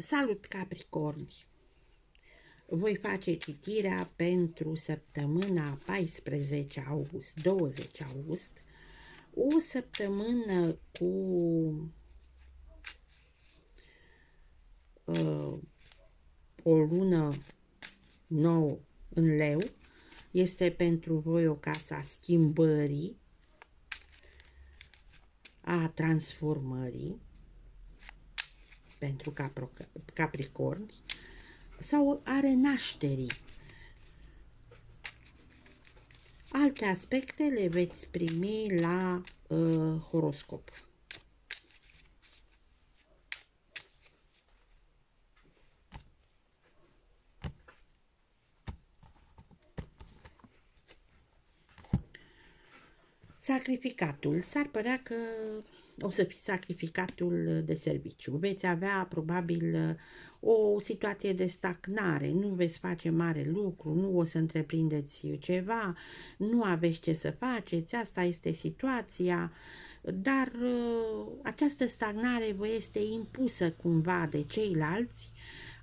Salut Capricorni! Voi face citirea pentru săptămâna 14 august, 20 august, o săptămână cu uh, o lună nouă în leu. Este pentru voi o casa schimbării, a transformării pentru Capricorn sau are nașterii. Alte aspecte le veți primi la uh, horoscop. Sacrificatul s-ar părea că o să fi sacrificatul de serviciu. Veți avea probabil o situație de stagnare, nu veți face mare lucru, nu o să întreprindeți ceva, nu aveți ce să faceți, asta este situația, dar uh, această stagnare vă este impusă cumva de ceilalți,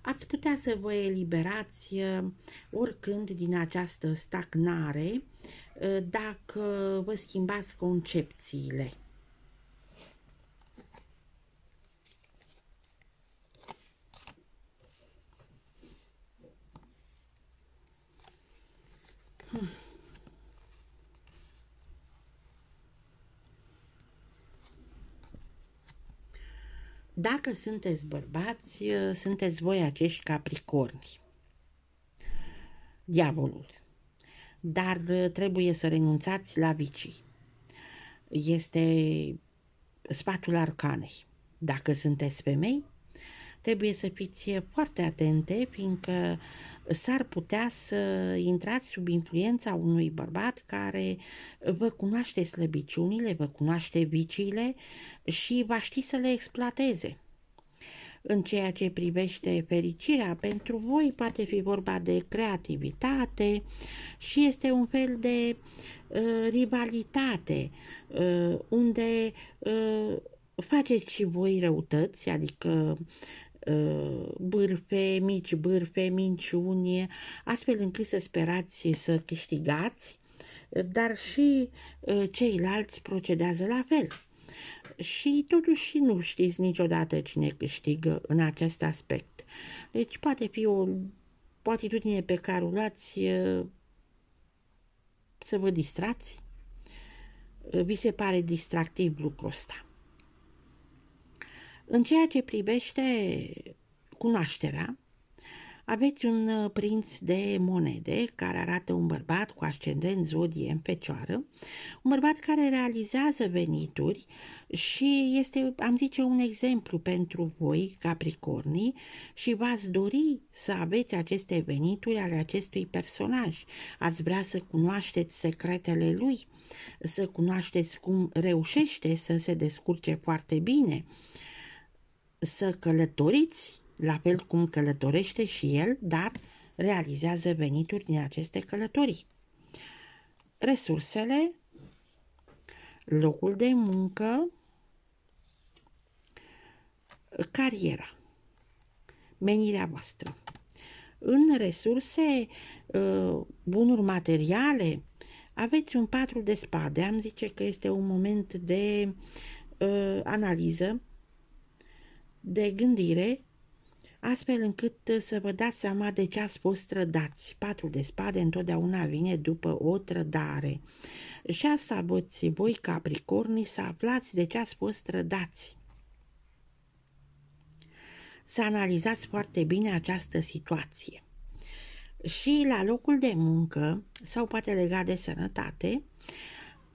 ați putea să vă eliberați uh, oricând din această stagnare uh, dacă vă schimbați concepțiile. Dacă sunteți bărbați, ă, sunteți voi acești capricorni. Diavolul. Dar ă, trebuie să renunțați la vicii. Este sfatul arcanei. Dacă sunteți femei, trebuie să fiți foarte atente, fiindcă s-ar putea să intrați sub influența unui bărbat care vă cunoaște slăbiciunile, vă cunoaște viciile și va ști să le exploateze. În ceea ce privește fericirea, pentru voi poate fi vorba de creativitate și este un fel de uh, rivalitate uh, unde uh, faceți și voi răutăți, adică Uh, bârfe, mici bârfe, minciune, astfel încât să sperați să câștigați, dar și uh, ceilalți procedează la fel. Și totuși nu știți niciodată cine câștigă în acest aspect. Deci poate fi o, o atitudine pe care o luați uh, să vă distrați. Vi se pare distractiv lucrul ăsta. În ceea ce privește cunoașterea, aveți un uh, prinț de monede care arată un bărbat cu ascendent zodie în fecioară, un bărbat care realizează venituri și este, am zice, un exemplu pentru voi, capricornii, și v-ați dori să aveți aceste venituri ale acestui personaj. Ați vrea să cunoașteți secretele lui, să cunoașteți cum reușește să se descurce foarte bine, să călătoriți la fel cum călătorește și el, dar realizează venituri din aceste călătorii. Resursele, locul de muncă, cariera, menirea voastră. În resurse, uh, bunuri materiale, aveți un patru de spade. Am zice că este un moment de uh, analiză, de gândire, astfel încât uh, să vă dați seama de ce ați fost trădați. Patru de spade întotdeauna vine după o trădare. Și asta voți voi, capricornii, să aflați de ce ați fost trădați. Să analizați foarte bine această situație. Și la locul de muncă, sau poate legat de sănătate,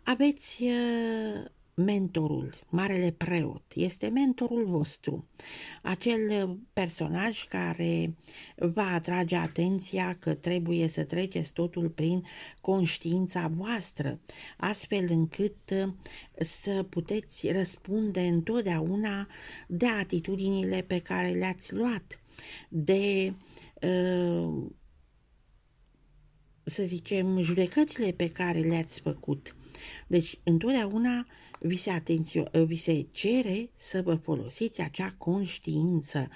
aveți uh, mentorul, marele preot, este mentorul vostru, acel eh, personaj care va atrage atenția că trebuie să treceți totul prin conștiința voastră, astfel încât eh, să puteți răspunde întotdeauna de atitudinile pe care le-ați luat, de eh, să zicem, judecățile pe care le-ați făcut deci, întotdeauna vi se, atențio, ă, vi se cere să vă folosiți acea conștiință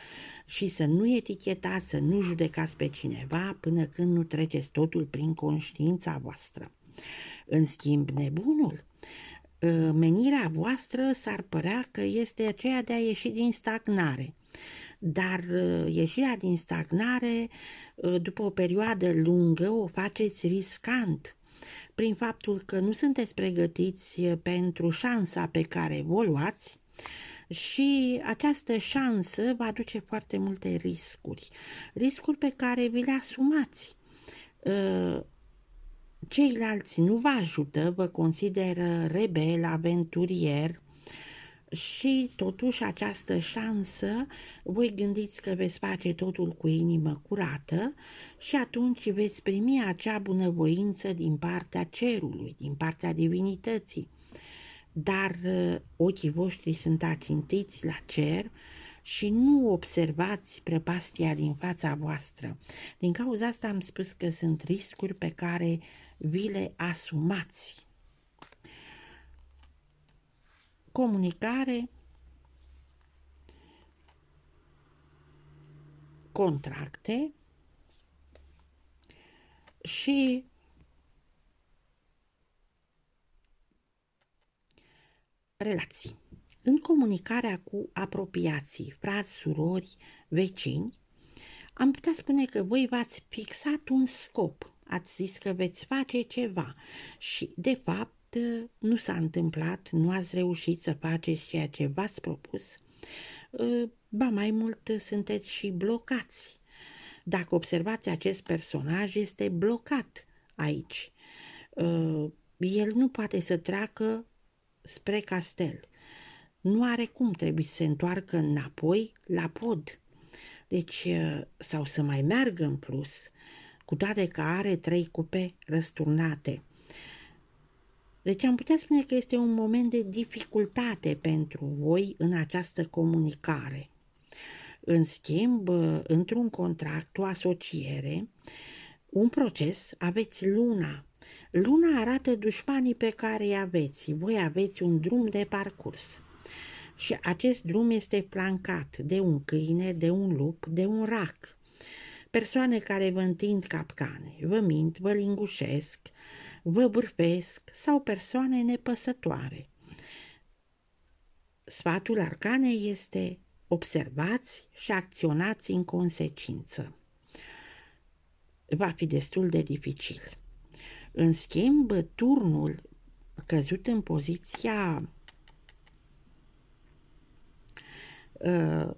și să nu etichetați, să nu judecați pe cineva până când nu treceți totul prin conștiința voastră. În schimb, nebunul ă, menirea voastră s-ar părea că este aceea de a ieși din stagnare. Dar ă, ieșirea din stagnare, după o perioadă lungă, o faceți riscant, prin faptul că nu sunteți pregătiți pentru șansa pe care o luați și această șansă va aduce foarte multe riscuri, riscuri pe care vi le asumați. Ceilalți nu vă ajută, vă consideră rebel, aventurier, și totuși această șansă, voi gândiți că veți face totul cu inimă curată și atunci veți primi acea bunăvoință din partea cerului, din partea divinității. Dar uh, ochii voștri sunt atintiți la cer și nu observați prăpastia din fața voastră. Din cauza asta am spus că sunt riscuri pe care vi le asumați comunicare, contracte și relații. În comunicarea cu apropiații, frați, surori, vecini, am putea spune că voi v-ați fixat un scop, ați zis că veți face ceva și, de fapt, Iată, nu s-a întâmplat, nu ați reușit să faceți ceea ce v-ați propus, uh, ba mai mult sunteți și blocați. Dacă observați, acest personaj este blocat aici. Uh, el nu poate să treacă spre castel. Nu are cum, trebuie să se întoarcă înapoi la pod. Deci, uh, sau să mai meargă în plus, cu toate că are trei cupe răsturnate. Deci am putea spune că este un moment de dificultate pentru voi în această comunicare. În schimb, într-un contract, o asociere, un proces, aveți luna. Luna arată dușmanii pe care îi aveți. Voi aveți un drum de parcurs. Și acest drum este flancat de un câine, de un lup, de un rac. Persoane care vă întind capcane, vă mint, vă lingușesc, uh, văburfesc sau persoane nepăsătoare. Sfatul arcanei este observați și acționați în consecință. Va fi destul de dificil. În schimb, turnul căzut în poziția uh,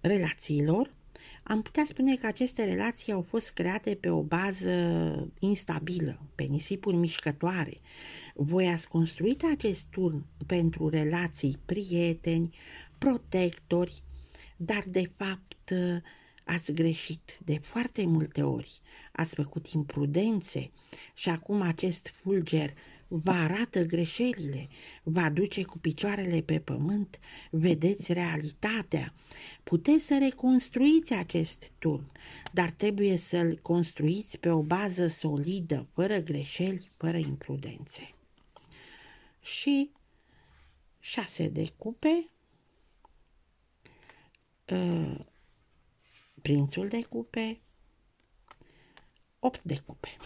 relațiilor am putea spune că aceste relații au fost create pe o bază instabilă, pe nisipuri mișcătoare. Voi ați construit acest turn pentru relații prieteni, protectori, dar de fapt ați greșit de foarte multe ori, ați făcut imprudențe și acum acest fulger vă arată greșelile, vă aduce cu picioarele pe pământ, vedeți realitatea. Puteți să reconstruiți acest turn, dar trebuie să-l construiți pe o bază solidă, fără greșeli, fără imprudențe. Și șase de cupe, uh, prințul de cupe, opt de cupe.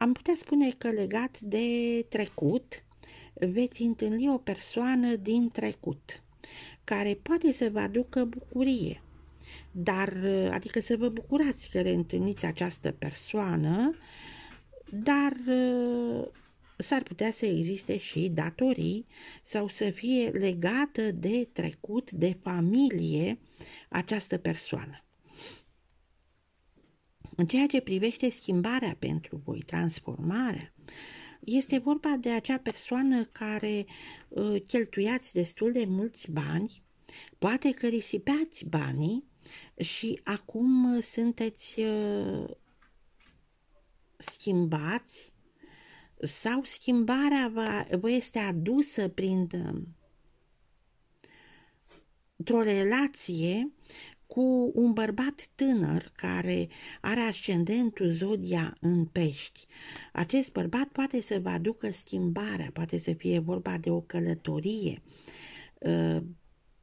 Am putea spune că legat de trecut, veți întâlni o persoană din trecut care poate să vă aducă bucurie, dar, adică să vă bucurați că reîntâlniți această persoană, dar s-ar putea să existe și datorii sau să fie legată de trecut, de familie, această persoană. În ceea ce privește schimbarea pentru voi, transformarea, este vorba de acea persoană care uh, cheltuiați destul de mulți bani, poate că risipeați banii și acum ă, sunteți uh, schimbați sau schimbarea vă, vă este adusă prin o relație cu un bărbat tânăr care are ascendentul zodia în pești. Acest bărbat poate să vă aducă schimbarea, poate să fie vorba de o călătorie, uh,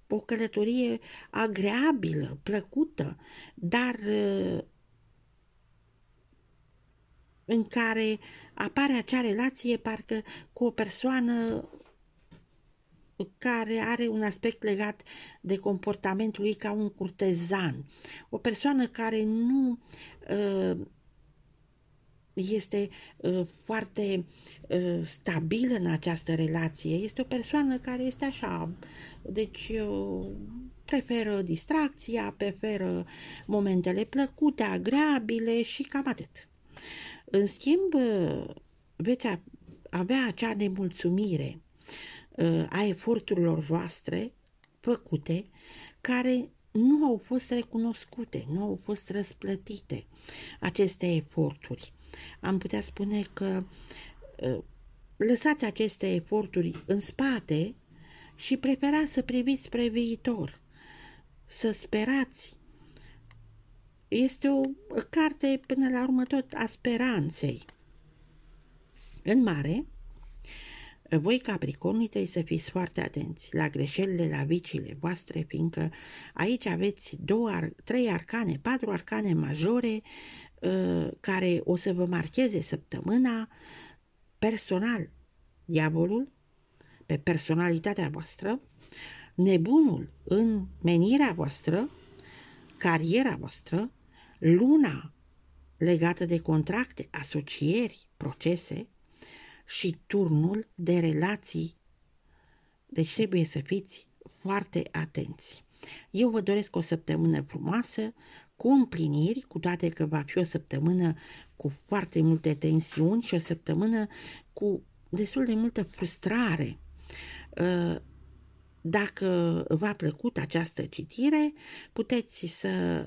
o călătorie agreabilă, plăcută, dar uh, în care apare acea relație parcă cu o persoană care are un aspect legat de comportamentul lui ca un curtezan. O persoană care nu uh, este uh, foarte uh, stabilă în această relație. Este o persoană care este așa, deci preferă distracția, preferă momentele plăcute, agreabile și cam atât. În schimb, veți avea acea nemulțumire a eforturilor voastre făcute, care nu au fost recunoscute, nu au fost răsplătite aceste eforturi. Am putea spune că ă, lăsați aceste eforturi în spate și preferați să priviți spre viitor, să sperați. Este o carte, până la urmă, tot a speranței. În mare, voi, Capricornii, trebuie să fiți foarte atenți la greșelile, la viciile voastre, fiindcă aici aveți două, trei arcane, patru arcane majore uh, care o să vă marcheze săptămâna personal. Diavolul, pe personalitatea voastră, nebunul în menirea voastră, cariera voastră, luna legată de contracte, asocieri, procese, și turnul de relații. Deci trebuie să fiți foarte atenți. Eu vă doresc o săptămână frumoasă, cu împliniri, cu toate că va fi o săptămână cu foarte multe tensiuni și o săptămână cu destul de multă frustrare. Uh, dacă v-a plăcut această citire, puteți să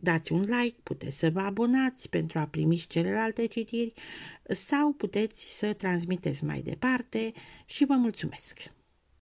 Dați un like, puteți să vă abonați pentru a primi și celelalte citiri sau puteți să transmiteți mai departe și vă mulțumesc!